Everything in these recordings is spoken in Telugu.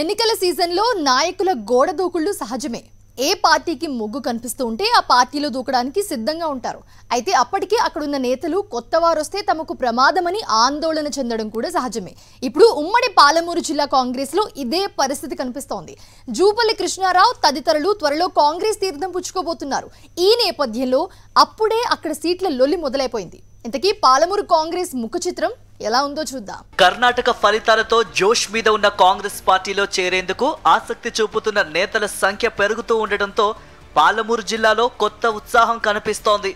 ఎన్నికల సీజన్లో నాయకుల గోడ దూకుళ్ళు సహజమే ఏ పార్టీకి మొగ్గు కనిపిస్తూ ఉంటే ఆ పార్టీలో దూకడానికి సిద్ధంగా ఉంటారు అయితే అప్పటికే అక్కడున్న నేతలు కొత్త వారొస్తే తమకు ప్రమాదమని ఆందోళన చెందడం కూడా సహజమే ఇప్పుడు ఉమ్మడి పాలమూరు జిల్లా కాంగ్రెస్లో ఇదే పరిస్థితి కనిపిస్తోంది జూపల్లి కృష్ణారావు తదితరులు త్వరలో కాంగ్రెస్ తీర్థం పుచ్చుకోబోతున్నారు ఈ నేపథ్యంలో అప్పుడే అక్కడ సీట్ల లొల్లి మొదలైపోయింది ఇంతకీ పాలమూరు కాంగ్రెస్ ముఖ చిత్రం ఎలా ఉందో చూద్దాం కర్ణాటక ఫలితాలతో జోష్ మీద ఉన్న కాంగ్రెస్ పార్టీలో చేరేందుకు ఆసక్తి చూపుతున్న నేతల సంఖ్య పెరుగుతూ ఉండటంతో పాలమూరు జిల్లాలో కొత్త ఉత్సాహం కనిపిస్తోంది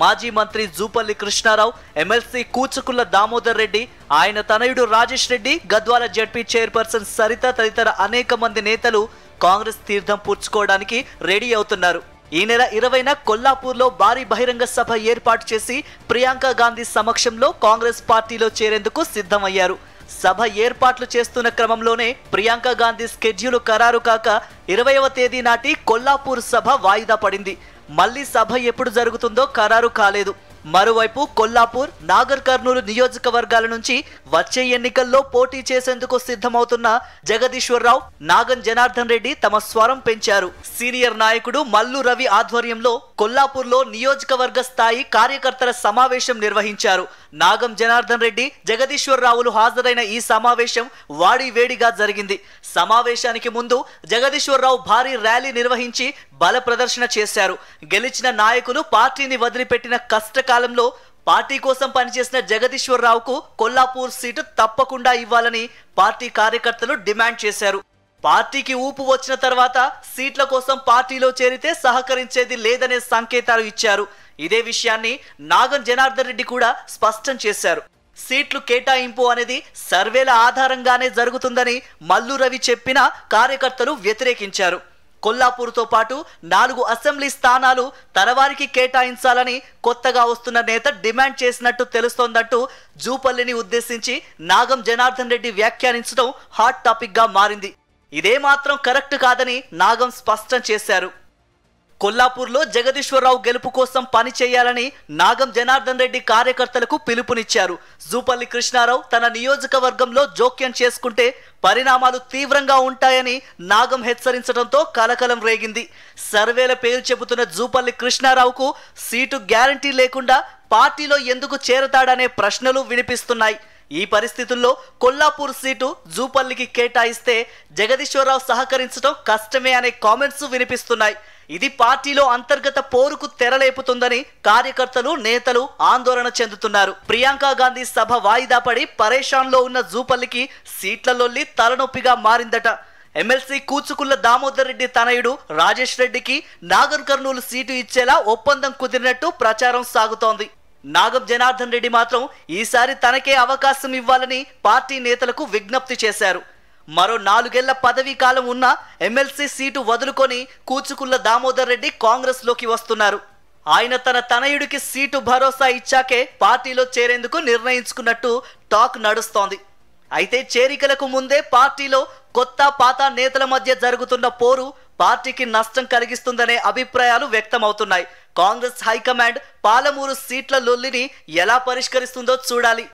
మాజీ మంత్రి జూపల్లి కృష్ణారావు ఎమ్మెల్సీ కూచుకుల్ల దామోదర్ రెడ్డి ఆయన తనయుడు రాజేష్ రెడ్డి గద్వాల జడ్పీ చైర్పర్సన్ సరిత తదితర అనేక మంది నేతలు కాంగ్రెస్ తీర్థం పూడ్చుకోవడానికి రెడీ అవుతున్నారు ఈ నెల ఇరవైన కొల్లాపూర్లో భారీ బహిరంగ సభ ఏర్పాటు చేసి ప్రియాంక గాంధీ సమక్షంలో కాంగ్రెస్ పార్టీలో చేరేందుకు సిద్ధమయ్యారు సభ ఏర్పాట్లు చేస్తున్న క్రమంలోనే ప్రియాంక గాంధీ స్కెడ్యూల్ ఖరారు కాక ఇరవైవ తేదీ నాటి కొల్లాపూర్ సభ వాయిదా పడింది మళ్లీ సభ ఎప్పుడు జరుగుతుందో ఖరారు కాలేదు మరోవైపు కొల్లాపూర్ నాగర్ కర్నూలు నియోజకవర్గాల నుంచి వచ్చే ఎన్నికల్లో పోటీ చేసేందుకు సిద్ధమవుతున్న జగదీశ్వరరావు నాగన్ జనార్దన్ రెడ్డి తమ స్వరం పెంచారు సీనియర్ నాయకుడు మల్లు రవి ఆధ్వర్యంలో కొల్లాపూర్లో నియోజకవర్గ స్థాయి కార్యకర్తల సమావేశం నిర్వహించారు నాగం జనార్దన్ రెడ్డి జగదీశ్వరరావులు హాజరైన ఈ సమావేశం వాడి వేడిగా జరిగింది సమావేశానికి ముందు జగదీశ్వరరావు భారీ ర్యాలీ నిర్వహించి బల ప్రదర్శన చేశారు గెలిచిన నాయకులు పార్టీని వదిలిపెట్టిన కష్టకాలంలో పార్టీ కోసం పనిచేసిన జగదీశ్వరరావుకు కొల్లాపూర్ సీటు తప్పకుండా ఇవ్వాలని పార్టీ కార్యకర్తలు డిమాండ్ చేశారు పార్టీకి ఊపు వచ్చిన తర్వాత సీట్ల కోసం పార్టీలో చేరితే సహకరించేది లేదనే సంకేతాలు ఇచ్చారు ఇదే విషయాన్ని నాగం జనార్దన్ రెడ్డి కూడా స్పష్టం చేశారు సీట్లు కేటాయింపు అనేది సర్వేల ఆధారంగానే జరుగుతుందని మల్లు రవి చెప్పినా కార్యకర్తలు వ్యతిరేకించారు కొల్లాపూర్తో పాటు నాలుగు అసెంబ్లీ స్థానాలు తనవారికి కేటాయించాలని కొత్తగా వస్తున్న నేత డిమాండ్ చేసినట్టు తెలుస్తోందంటూ జూపల్లిని ఉద్దేశించి నాగం జనార్దన్ రెడ్డి వ్యాఖ్యానించడం హాట్ టాపిక్గా మారింది ఇదే మాత్రం కరెక్ట్ కాదని నాగం స్పష్టం చేశారు కొల్లాపూర్లో జగదీశ్వరరావు గెలుపు కోసం పని చేయాలని నాగం జనార్దన్ రెడ్డి కార్యకర్తలకు పిలుపునిచ్చారు జూపల్లి కృష్ణారావు తన నియోజకవర్గంలో జోక్యం చేసుకుంటే పరిణామాలు తీవ్రంగా ఉంటాయని నాగం హెచ్చరించడంతో కలకలం రేగింది సర్వేల పేరు చెబుతున్న జూపల్లి కృష్ణారావుకు సీటు గ్యారంటీ లేకుండా పార్టీలో ఎందుకు చేరతాడనే ప్రశ్నలు వినిపిస్తున్నాయి ఈ పరిస్థితుల్లో కొల్లాపూర్ సీటు జూపల్లికి కేటాయిస్తే జగదీశ్వరరావు సహకరించడం కష్టమే అనే కామెంట్స్ వినిపిస్తున్నాయి ఇది పార్టీలో అంతర్గత పోరుకు తెరలేపుతుందని కార్యకర్తలు నేతలు ఆందోళన చెందుతున్నారు ప్రియాంక గాంధీ సభ వాయిదా పడి పరేషాన్లో ఉన్న జూపల్లికి సీట్లలోల్లి తలనొప్పిగా మారిందట ఎమ్మెల్సీ కూచుకుల్ల దామోదర్ రెడ్డి తనయుడు రాజేష్ రెడ్డికి నాగర్ కర్నూలు సీటు ఇచ్చేలా ఒప్పందం కుదిరినట్టు ప్రచారం సాగుతోంది నాగం జనార్దన్ రెడ్డి మాత్రం ఈసారి తనకే అవకాశం ఇవ్వాలని పార్టీ నేతలకు విజ్ఞప్తి చేశారు మరో నాలుగేళ్ల పదవీ కాలం ఉన్న ఎమ్మెల్సీ సీటు వదులుకొని కూచుకుల్ల దామోదర్ రెడ్డి కాంగ్రెస్లోకి వస్తున్నారు ఆయన తన తనయుడికి సీటు భరోసా ఇచ్చాకే పార్టీలో చేరేందుకు నిర్ణయించుకున్నట్టు టాక్ నడుస్తోంది అయితే చేరికలకు ముందే పార్టీలో కొత్త పాత నేతల మధ్య జరుగుతున్న పోరు పార్టీకి నష్టం కలిగిస్తుందనే అభిప్రాయాలు వ్యక్తమవుతున్నాయి కాంగ్రెస్ హైకమాండ్ పాలమూరు సీట్ల లొల్లిని ఎలా పరిష్కరిస్తుందో చూడాలి